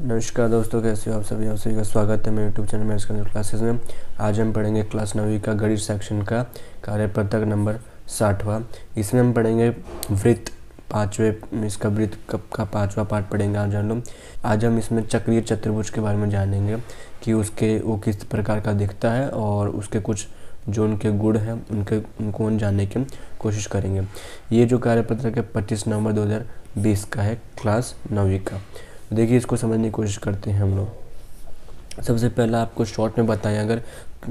नमस्कार दोस्तों कैसे हो आप सभी आप सभी का स्वागत है मेरे यूट्यूब चैनल में इसका क्लासेस में आज हम पढ़ेंगे क्लास नवी का गणित सेक्शन का कार्यपत्रक नंबर साठवा इसमें हम पढ़ेंगे वृत्त पाँचवें इसका वृत्त कप का पाँचवा पार्ट पढ़ेंगे आज जान लो आज हम इसमें चक्रीय चतुर्भुज के बारे में जानेंगे कि उसके वो किस प्रकार का दिखता है और उसके कुछ जो उनके गुण हैं उनके उनको उन जानने की कोशिश करेंगे ये जो कार्यपत्रक है पच्चीस नवंबर दो का है क्लास नवी का तो देखिए इसको समझने की कोशिश करते हैं हम लोग सबसे पहला आपको शॉर्ट में बताएं अगर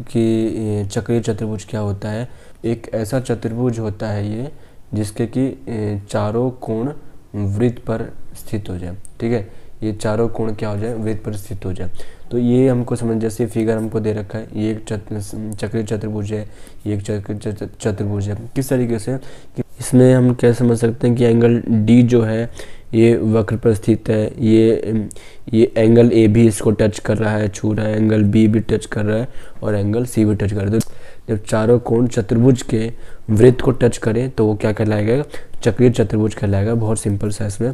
कि चक्रीय चतुर्भुज क्या होता है एक ऐसा चतुर्भुज होता है ये जिसके कि चारों कोण वृत्त पर स्थित हो जाए ठीक है ये चारों कोण क्या हो जाए वृत्त पर स्थित हो जाए तो ये हमको समझ जैसे फिगर हमको दे रखा है ये एक चक्रीय चतुर्भुज है ये एक चक्रीय चतुर्भुज है किस तरीके से इसमें हम क्या समझ सकते हैं कि एंगल डी जो है ये वक्र पर स्थित है ये ये एंगल ए भी इसको टच कर रहा है छू रहा है एंगल बी भी टच कर रहा है और एंगल सी भी टच कर रहा है तो जब चारों कोण चतुर्भुज के वृत्त को टच करें तो वो क्या कहलाएगा चक्रीय चतुर्भुज कहलाएगा बहुत सिंपल सा इसमें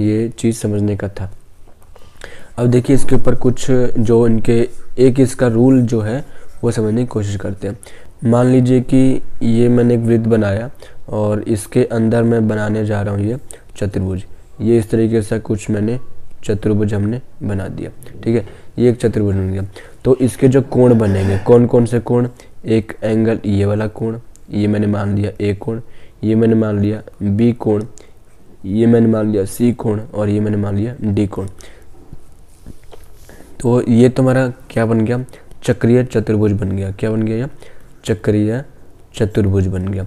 ये चीज़ समझने का था अब देखिए इसके ऊपर कुछ जो इनके एक इसका रूल जो है वो समझने की कोशिश करते हैं मान लीजिए कि ये मैंने एक वृत्त बनाया और इसके अंदर मैं बनाने जा रहा हूँ ये चतुर्भुज ये इस तरीके से कुछ मैंने चतुर्भुज हमने बना दिया ठीक है ये एक चतुर्भुज बन गया तो इसके जो कोण बनेंगे कौन कौन से कोण एक एंगल ये वाला कोण ये मैंने मान लिया ए कोण ये मैंने मान लिया बी कोण ये मैंने मान लिया सी कोण और ये मैंने मान लिया डी कोण तो ये तुम्हारा क्या बन गया चक्रीय चतुर्भुज बन गया क्या बन गया यहाँ चक्रीय चतुर्भुज बन गया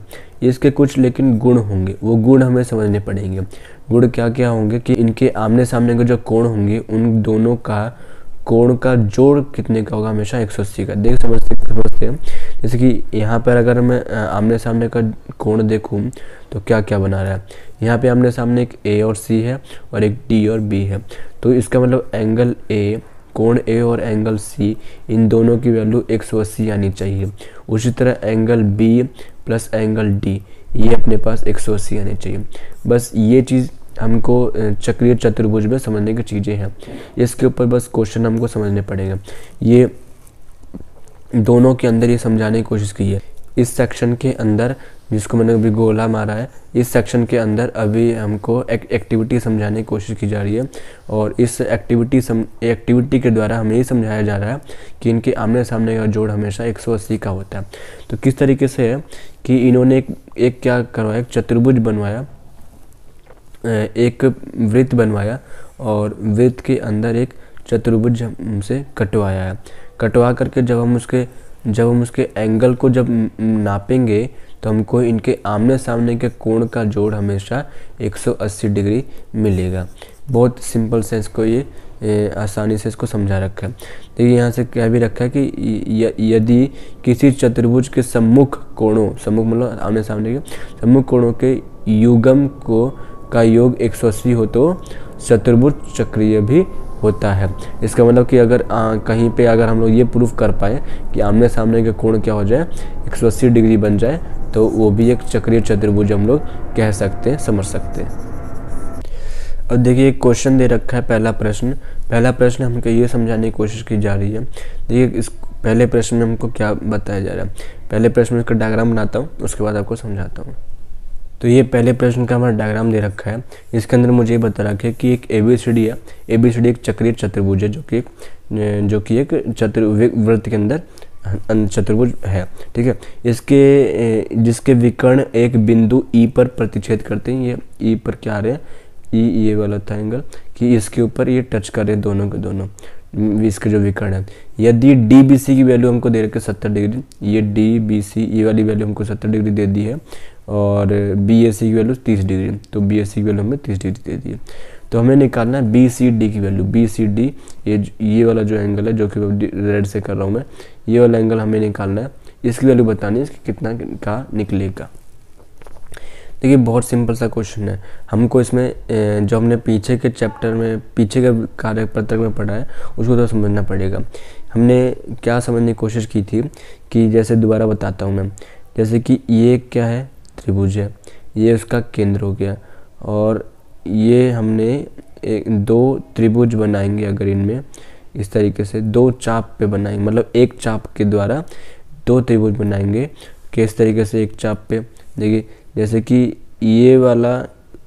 इसके कुछ लेकिन गुण होंगे वो गुण हमें समझने पड़ेंगे गुण क्या क्या होंगे कि इनके आमने सामने के जो कोण होंगे उन दोनों का कोण का जोड़ कितने का होगा हमेशा एक सौ अस्सी का देख समझते समझते हैं जैसे कि यहाँ पर अगर मैं आमने सामने का कोण देखूँ तो क्या क्या बना रहा है यहाँ पे आमने सामने एक ए और सी है और एक डी और बी है तो इसका मतलब एंगल ए कोण ए और एंगल सी इन दोनों की वैल्यू एक सौ अस्सी आनी चाहिए उसी तरह angle B plus angle D ये अपने पास एक सौ अस्सी चाहिए बस ये चीज़ हमको चक्रीय चतुर्भुज में समझने की चीज़ें हैं इसके ऊपर बस क्वेश्चन हमको समझने पड़ेगा ये दोनों के अंदर ये समझाने की कोशिश की है इस सेक्शन के अंदर जिसको मैंने अभी गोला मारा है इस सेक्शन के अंदर अभी हमको एक एक्टिविटी समझाने की कोशिश की जा रही है और इस एक्टिविटी सम एक्टिविटी के द्वारा हमें ये समझाया जा रहा है कि इनके आमने सामने का जोड़ हमेशा 180 का होता है तो किस तरीके से है कि इन्होंने एक, एक क्या करवाया एक चतुर्भुज बनवाया एक वृत्त बनवाया और वृत्त के अंदर एक चतुर्भुज हमसे कटवाया है कटवा करके जब हम उसके जब हम उसके एंगल को जब नापेंगे तो हमको इनके आमने सामने के कोण का जोड़ हमेशा 180 डिग्री मिलेगा बहुत सिंपल से इसको ये आसानी से इसको समझा रखा है देखिए यहाँ से क्या भी रखा है कि यदि किसी चतुर्भुज के सम्मुख कोणों सम्मुख मतलब आमने सामने के सम्मुख कोणों के युगम को का योग 180 हो तो चतुर्भुज चक्रीय भी होता है इसका मतलब कि अगर आ, कहीं पे अगर हम लोग ये प्रूफ कर पाए कि आमने सामने के कोण क्या हो जाए 180 डिग्री बन जाए तो वो भी एक चक्रीय चतुर्भुज हम लोग कह सकते हैं समझ सकते हैं अब देखिए एक क्वेश्चन दे रखा है पहला प्रश्न पहला प्रश्न हमको ये समझाने की कोशिश की जा रही है देखिए इस पहले प्रश्न में हमको क्या बताया जा रहा है पहले प्रश्न में इसका डायग्राम बनाता हूँ उसके बाद आपको समझाता हूँ तो ये पहले प्रश्न का हमारा डायग्राम दे रखा है इसके अंदर मुझे ये बता रखा है कि एक ए बी सी डी है ए बी सी डी एक चक्रीय चतुर्भुज है जो कि अं, जो कि एक वृत्त के अंदर अं, चतुर्भुज है ठीक है इसके जिसके विकर्ण एक बिंदु ई e पर प्रतिच्छेद करते हैं ये ई e पर क्या आ रहे हैं ई e, ये वाला था एंगल कि इसके ऊपर ये टच कर रहे हैं दोनों के दोनों इसके जो विकर्ण है यदि डी बी सी की वैल्यू हमको दे रखी है सत्तर डिग्री ये डी बी सी ये वाली वैल्यू हमको सत्तर डिग्री दे दी है और बी एस सी की वैल्यू तीस डिग्री तो बी एस सी की वैल्यू हमें तीस डिग्री दे दी है तो हमें निकालना है बी सी डी की वैल्यू बी सी डी ये ये वाला जो एंगल है जो कि रेड से कर रहा हूँ मैं ये वाला एंगल हमें निकालना है इसकी वैल्यू बतानी है कितना का निकलेगा देखिए बहुत सिंपल सा क्वेश्चन है हमको इसमें जो हमने पीछे के चैप्टर में पीछे के कार्य पत्रक में पढ़ा है उसको तो समझना पड़ेगा हमने क्या समझने की कोशिश की थी कि जैसे दोबारा बताता हूँ मैं जैसे कि ये क्या है त्रिभुज है ये उसका केंद्र हो गया और ये हमने एक दो त्रिभुज बनाएंगे अगर इनमें इस तरीके से दो चाप पे बनाएंगे मतलब एक चाप के द्वारा दो त्रिभुज बनाएंगे किस तरीके से एक चाप पे देखिए जैसे कि ये वाला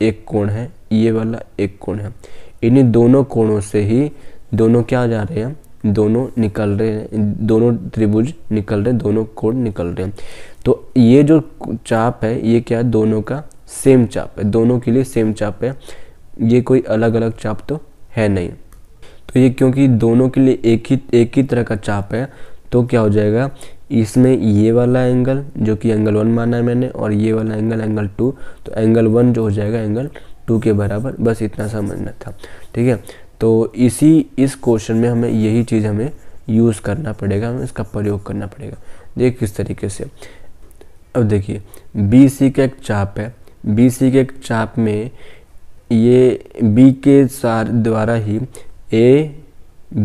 एक कोण है ये वाला एक कोण है इन्हीं दोनों कोणों से ही दोनों क्या जा रहे हैं दोनों निकल रहे हैं दोनों त्रिभुज निकल रहे हैं दोनों कोण निकल रहे हैं तो ये जो चाप है ये क्या है दोनों का सेम चाप है दोनों के लिए सेम चाप है ये कोई अलग अलग चाप तो है नहीं तो ये क्योंकि दोनों के लिए एक ही एक ही तरह का चाप है तो क्या हो जाएगा इसमें ये वाला एंगल जो कि एंगल वन माना है मैंने और ये वाला एंगल एंगल टू तो एंगल वन जो हो जाएगा एंगल टू के बराबर बस इतना समझना था ठीक है तो इसी इस क्वेश्चन में हमें यही चीज़ हमें यूज़ करना पड़ेगा हमें इसका प्रयोग करना पड़ेगा देख किस तरीके से अब देखिए बी सी का एक चाप है बी सी के एक चाप में ये बी के सार द्वारा ही ए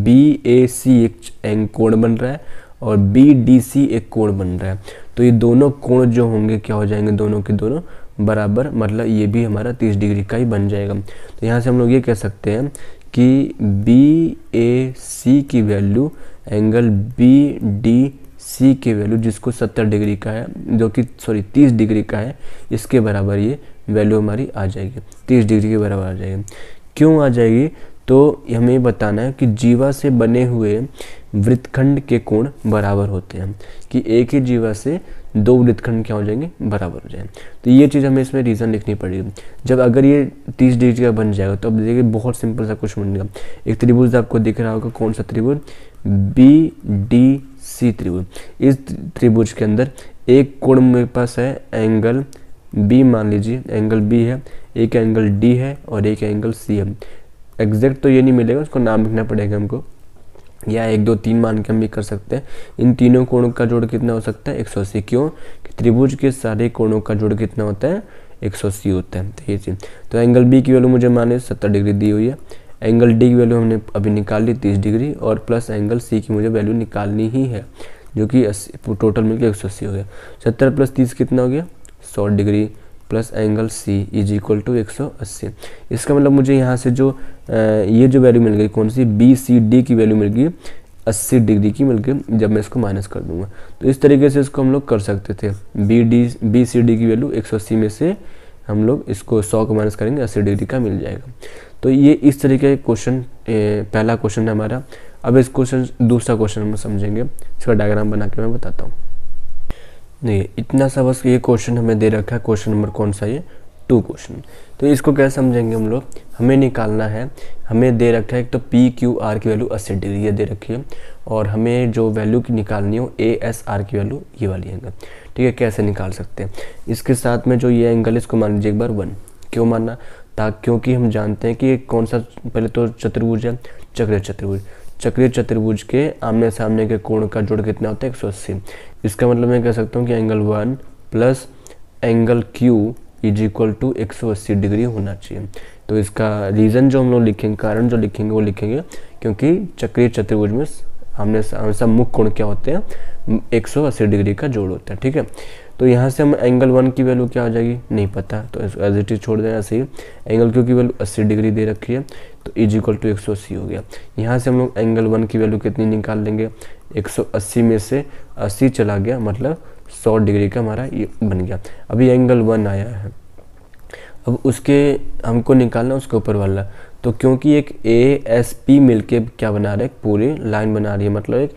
बी ए सी एक कोण बन रहा है और बी डी सी एक कोण बन रहा है तो ये दोनों कोण जो होंगे क्या हो जाएंगे दोनों के दोनों बराबर मतलब ये भी हमारा 30 डिग्री का ही बन जाएगा तो यहाँ से हम लोग ये कह सकते हैं कि बी ए सी की value angle B D C की वैल्यू जिसको 70 डिग्री का है जो कि सॉरी 30 डिग्री का है इसके बराबर ये वैल्यू हमारी आ जाएगी 30 डिग्री के बराबर आ जाएगी क्यों आ जाएगी तो हमें बताना है कि जीवा से बने हुए वृत्तखंड के कोण बराबर होते हैं कि एक ही जीवा से दो वृत्तखंड क्या हो जाएंगे बराबर हो जाएंगे तो ये चीज़ हमें इसमें रीज़न लिखनी पड़ेगी जब अगर ये तीस डिग्री का बन जाएगा तो अब देखिए बहुत सिंपल सा क्वेश्चन बनेगा एक त्रिभुज आपको दिख रहा होगा कौन सा त्रिभुज बी डी सी त्रिभुज इस त्रिभुज के अंदर एक कोण मेरे पास है एंगल बी मान लीजिए एंगल बी है एक एंगल डी है और एक एंगल सी है एग्जैक्ट तो ये नहीं मिलेगा उसको नाम लिखना पड़ेगा हमको या एक दो तीन मान के हम भी कर सकते हैं इन तीनों कोणों का जोड़ कितना हो सकता है एक सौ अस्सी क्यों कि त्रिभुज के सारे कोणों का जोड़ कितना होता है एक सौ अस्सी होता है तो ये चीज़ तो एंगल बी की वैल्यू मुझे माने सत्तर डिग्री दी हुई है एंगल डी की वैल्यू हमने अभी निकाल ली तीस डिग्री और प्लस एंगल सी की मुझे वैल्यू निकालनी ही है जो कि अस्सी टोटल मिलकर एक सौ अस्सी हो गया सत्तर प्लस तीस कितना हो गया सौ degree plus angle C is equal to एक इसका मतलब मुझे यहाँ से जो ये जो वैल्यू मिल गई कौन सी बी सी डी की वैल्यू मिल गई अस्सी डिग्री की मिल गई जब मैं इसको माइनस कर दूंगा तो इस तरीके से इसको हम लोग कर सकते थे B D B C D की वैल्यू एक सौ अस्सी में से हम लोग इसको सौ को माइनस करेंगे अस्सी डिग्री का मिल जाएगा तो ये इस तरीके का क्वेश्चन पहला क्वेश्चन है हमारा अब इस क्वेश्चन दूसरा क्वेश्चन हम समझेंगे इसका डायग्राम बना के मैं बताता हूँ देखिए इतना सा बस ये क्वेश्चन हमें दे रखा है क्वेश्चन नंबर कौन सा ये टू क्वेश्चन तो इसको क्या समझेंगे हम लोग हमें निकालना है हमें दे रखा है एक तो पी क्यू आर की वैल्यू अस्सी डिग्री ये दे रखी है और हमें जो वैल्यू की निकालनी हो ए एस आर की वैल्यू ये वाली एंगल ठीक है कैसे निकाल सकते हैं इसके साथ में जो ये एंगल इसको मान लीजिए एक बार वन क्यों मानना ताकि क्योंकि हम जानते हैं कि कौन सा पहले तो चतुर्भुज है चक्र चतुर्भुज चक्रीय चतुर्भुज के आमने सामने के कोण का जोड़ कितना होता है 180 इसका मतलब मैं कह सकता हूँ कि angle one plus angle Q is equal to एक डिग्री होना चाहिए तो इसका रीज़न जो हम लोग लिखेंगे कारण जो लिखेंगे वो लिखेंगे क्योंकि चक्रीय चतुर्भुज में हमने हमेशा मुख्य कोण क्या होते हैं 180 डिग्री का जोड़ होता है ठीक है तो यहाँ से हम एंगल वन की वैल्यू क्या हो जाएगी नहीं पता तो एज इट इज छोड़ देना सही एंगल क्यों की वैल्यू अस्सी डिग्री दे रखी है तो इज इक्वल टू एक हो गया यहाँ से हम लोग एंगल वन की वैल्यू कितनी निकाल लेंगे 180 में से 80 चला गया मतलब 100 डिग्री का हमारा ये बन गया अभी एंगल वन आया है अब उसके हमको निकालना उसके ऊपर वाला तो क्योंकि एक ए एस पी मिल के क्या बना रहा है पूरी लाइन बना रही है मतलब एक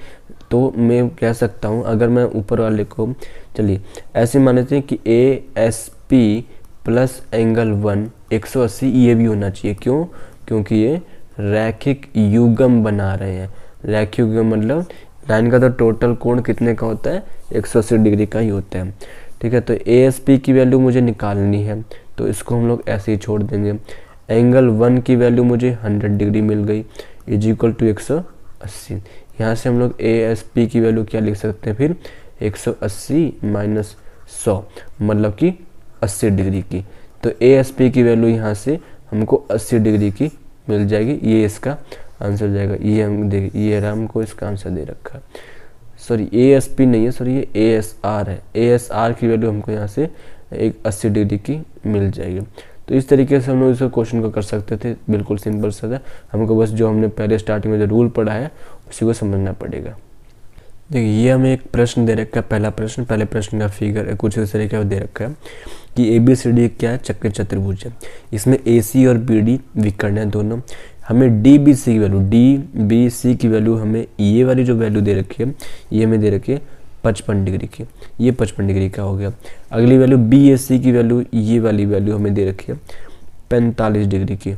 तो मैं कह सकता हूँ अगर मैं ऊपर वाले को चलिए ऐसे मान लेते हैं कि A S P plus angle one एक सौ अस्सी ये भी होना चाहिए क्यों क्योंकि ये रैखिक युगम बना रहे हैं रैखिक युगम मतलब लाइन का तो टोटल कोण कितने का होता है एक सौ अस्सी डिग्री का ही होता है ठीक है तो ए एस पी की वैल्यू मुझे निकालनी है तो इसको हम लोग ऐसे ही छोड़ देंगे एंगल वन की वैल्यू मुझे हंड्रेड डिग्री मिल गई इज इक्वल टू एक सौ अस्सी यहाँ से हम लोग ए एस पी की वैल्यू क्या लिख सकते हैं फिर 180 माइनस सौ मतलब कि 80 डिग्री की तो ए एस पी की वैल्यू यहाँ से हमको 80 डिग्री की मिल जाएगी ये इसका आंसर हो जाएगा ये हम दे ये रहा हमको इसका आंसर दे रखा है सॉरी ए एस पी नहीं है सॉरी ये ए एस आर है ए एस आर की वैल्यू हमको यहाँ से एक अस्सी डिग्री की मिल जाएगी तो इस तरीके से हम लोग इस क्वेश्चन को कर सकते थे बिल्कुल सिंपल सा था हमको बस जो हमने पहले स्टार्टिंग में जो रूल पढ़ा है उसी को समझना पड़ेगा देखिए ये हमें एक प्रश्न दे रखा है पहला प्रश्न पहले प्रश्न का फिगर कुछ इस तरीके का दे रखा है कि ए बी सी डी क्या है चक्र चतुर्भुज है इसमें ए सी और बी डी विकर्ण है दोनों हमें डी बी सी की वैल्यू डी बी सी की वैल्यू हमें ये e वाली जो वैल्यू दे रखी है ये हमें दे रखी है पचपन डिग्री की ये पचपन डिग्री का हो गया अगली वैल्यू बी एस सी की वैल्यू ये वाली वैल्यू हमें दे रखी है पैंतालीस डिग्री की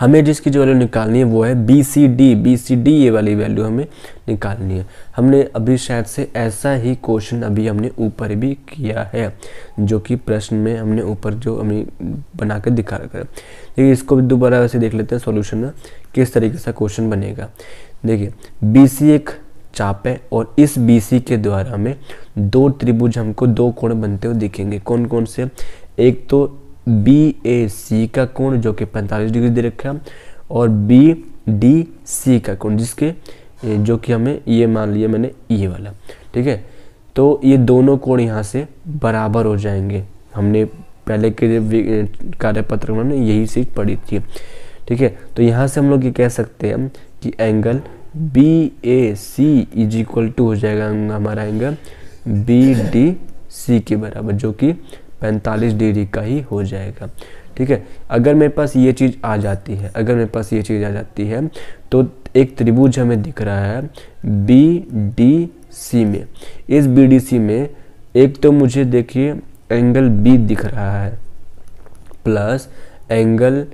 हमें जिसकी जो वैल्यू निकालनी है वो है B C D B C D ये वाली वैल्यू हमें निकालनी है हमने अभी शायद से ऐसा ही क्वेश्चन अभी हमने ऊपर भी किया है जो कि प्रश्न में हमने ऊपर जो हमें बना कर दिखा रखा है देखिए इसको भी दोबारा वैसे देख लेते हैं सॉल्यूशन में किस तरीके से क्वेश्चन बनेगा देखिए बी सी एक चाप है और इस बीसी के द्वारा में दो त्रिभुज हमको दो कोण बनते हुए दिखेंगे कौन कौन से एक तो बी ए सी का कोण जो कि 45 डिग्री दे रखा है और बी डी सी का कोण जिसके जो कि हमें ये मान लिया मैंने ये e वाला ठीक है तो ये दोनों कोण यहाँ से बराबर हो जाएंगे हमने पहले के कार्यपत्र में यही चीज पढ़ी थी ठीक है तो यहाँ से हम लोग ये कह सकते हैं कि angle B A C is equal to हो जाएगा हमारा एंगल बी डी सी के बराबर जो कि 45 डिग्री का ही हो जाएगा ठीक है अगर मेरे पास ये चीज़ आ जाती है अगर मेरे पास ये चीज़ आ जाती है तो एक त्रिभुज हमें दिख रहा है बी डी सी में इस बी डी सी में एक तो मुझे देखिए एंगल बी दिख रहा है plus angle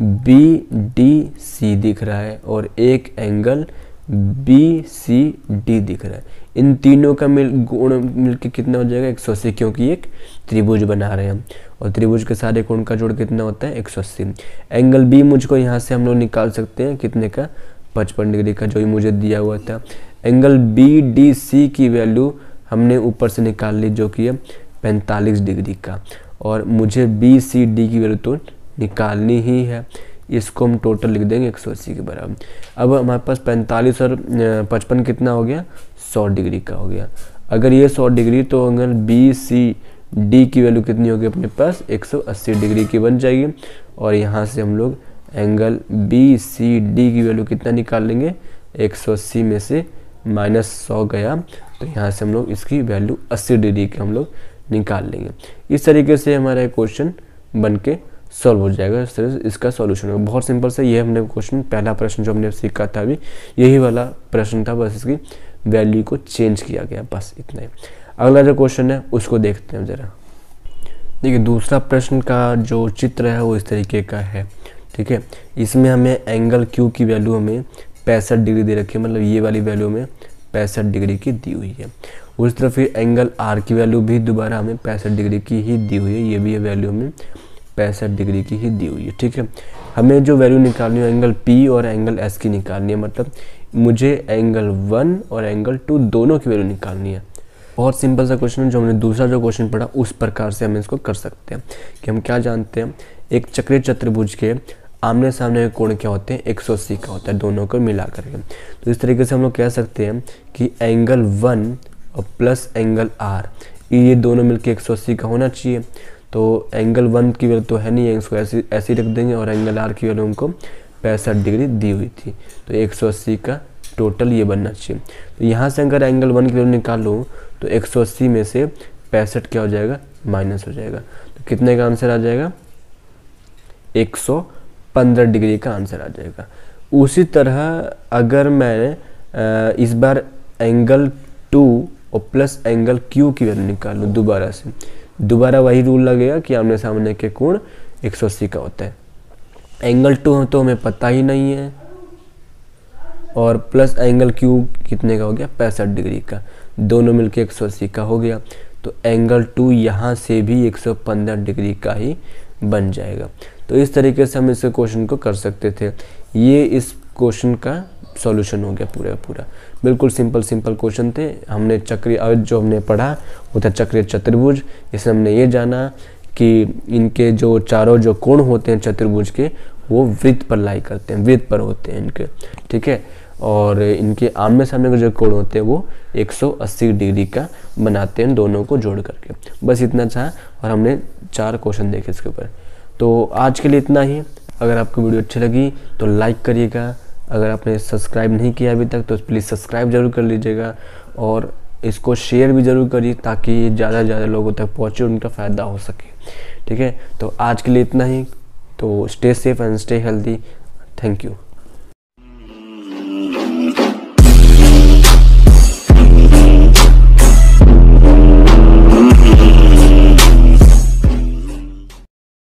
B D C दिख रहा है और एक एंगल बी सी डी दिख रहा है इन तीनों का मिल गुण मिल कितना हो जाएगा एक सौ अस्सी क्योंकि एक त्रिभुज बना रहे हैं और त्रिभुज के सारे कोण का जोड़ कितना होता है एक सौ अस्सी एंगल बी मुझको यहाँ से हम लोग निकाल सकते हैं कितने का पचपन डिग्री का जो भी मुझे दिया हुआ था एंगल बी डी सी की वैल्यू हमने ऊपर से निकाल ली जो कि है पैंतालीस डिग्री का और मुझे बी सी डी की वैल्यू तो निकालनी ही है इसको हम टोटल लिख देंगे एक सौ अस्सी के बराबर अब हमारे पास पैंतालीस और पचपन कितना हो गया सौ डिग्री का हो गया अगर ये सौ डिग्री तो एंगल बी सी डी की वैल्यू कितनी होगी अपने पास 180 डिग्री की बन जाएगी और यहाँ से हम लोग एंगल बी सी डी की वैल्यू कितना निकाल लेंगे 180 में से माइनस सौ गया तो यहाँ से हम लोग इसकी वैल्यू 80 डिग्री की हम लोग निकाल लेंगे इस तरीके से हमारा क्वेश्चन बन के सॉल्व हो जाएगा इस तरह से इसका सॉल्यूशन होगा बहुत सिंपल सा ये हमने क्वेश्चन पहला प्रश्न जो हमने सीखा था अभी यही वाला प्रश्न था बस इसकी वैल्यू को चेंज किया गया बस इतना ही अगला जो क्वेश्चन है उसको देखते हैं ज़रा देखिए दूसरा प्रश्न का जो चित्र है वो इस तरीके का है ठीक है इसमें हमें एंगल क्यू की वैल्यू हमें पैंसठ डिग्री दे रखी है मतलब ये वाली वैल्यू हमें पैंसठ डिग्री की दी हुई है उस तरफ फिर एंगल आर की वैल्यू भी दोबारा हमें पैंसठ डिग्री की ही दी हुई है ये भी वैल्यू हमें पैंसठ डिग्री की ही दी हुई है ठीक है हमें जो वैल्यू निकालनी है एंगल पी और एंगल एस की निकालनी है मतलब मुझे एंगल वन और एंगल टू दोनों की वैल्यू निकालनी है बहुत सिंपल सा क्वेश्चन जो हमने दूसरा जो क्वेश्चन पढ़ा उस प्रकार से हम इसको कर सकते हैं कि हम क्या जानते हैं एक चक्रीय चतुर्भुज के आमने सामने के कोण क्या होते हैं अस्सी का होता है दोनों को मिला करके तो इस तरीके से हम लोग कह सकते हैं कि एंगल वन और प्लस एंगल आर ये दोनों सौ अस्सी का होना चाहिए तो एंगल वन की वैल्यू तो है नहीं है इसको ऐसी ऐसी रख देंगे और एंगल आर की वैल्यू हमको पैंसठ डिग्री दी हुई थी तो एक सौ अस्सी का टोटल ये बनना चाहिए तो यहाँ से अगर एंगल वन की वैल्यू लूँ तो एक सौ अस्सी में से पैंसठ क्या हो जाएगा माइनस हो जाएगा तो कितने का आंसर आ जाएगा एक सौ पंद्रह डिग्री का आंसर आ जाएगा उसी तरह अगर मैं इस बार एंगल टू और प्लस एंगल क्यू की वैल्यू लूँ दोबारा से दोबारा वही रूल लगेगा कि आमने सामने के कोण 180 का होता है एंगल टू तो हमें पता ही नहीं है और प्लस एंगल क्यू कितने का हो गया पैंसठ डिग्री का दोनों मिलके एक सौ अस्सी का हो गया तो एंगल टू यहाँ से भी एक सौ पंद्रह डिग्री का ही बन जाएगा तो इस तरीके से हम इस क्वेश्चन को कर सकते थे ये इस क्वेश्चन का सॉल्यूशन हो गया पूरा पूरा बिल्कुल सिंपल सिंपल क्वेश्चन थे हमने चक्रीय अवज जो हमने पढ़ा वो था चक्रीय चतुर्भुज इसमें हमने ये जाना कि इनके जो चारों जो कोण होते हैं चतुर्भुज के वो वृत्त पर लाई करते हैं वृत्त पर होते हैं इनके ठीक है और इनके आमने सामने के जो कोण होते हैं वो 180 डिग्री का बनाते हैं दोनों को जोड़ करके बस इतना था और हमने चार क्वेश्चन देखे इसके ऊपर तो आज के लिए इतना ही अगर आपको वीडियो अच्छी लगी तो लाइक करिएगा अगर आपने सब्सक्राइब नहीं किया अभी तक तो प्लीज़ सब्सक्राइब जरूर कर लीजिएगा और इसको शेयर भी ज़रूर करिए ताकि ज़्यादा से ज़्यादा लोगों तक पहुँचे उनका फ़ायदा हो सके ठीक है तो आज के लिए इतना ही तो stay safe and stay healthy thank you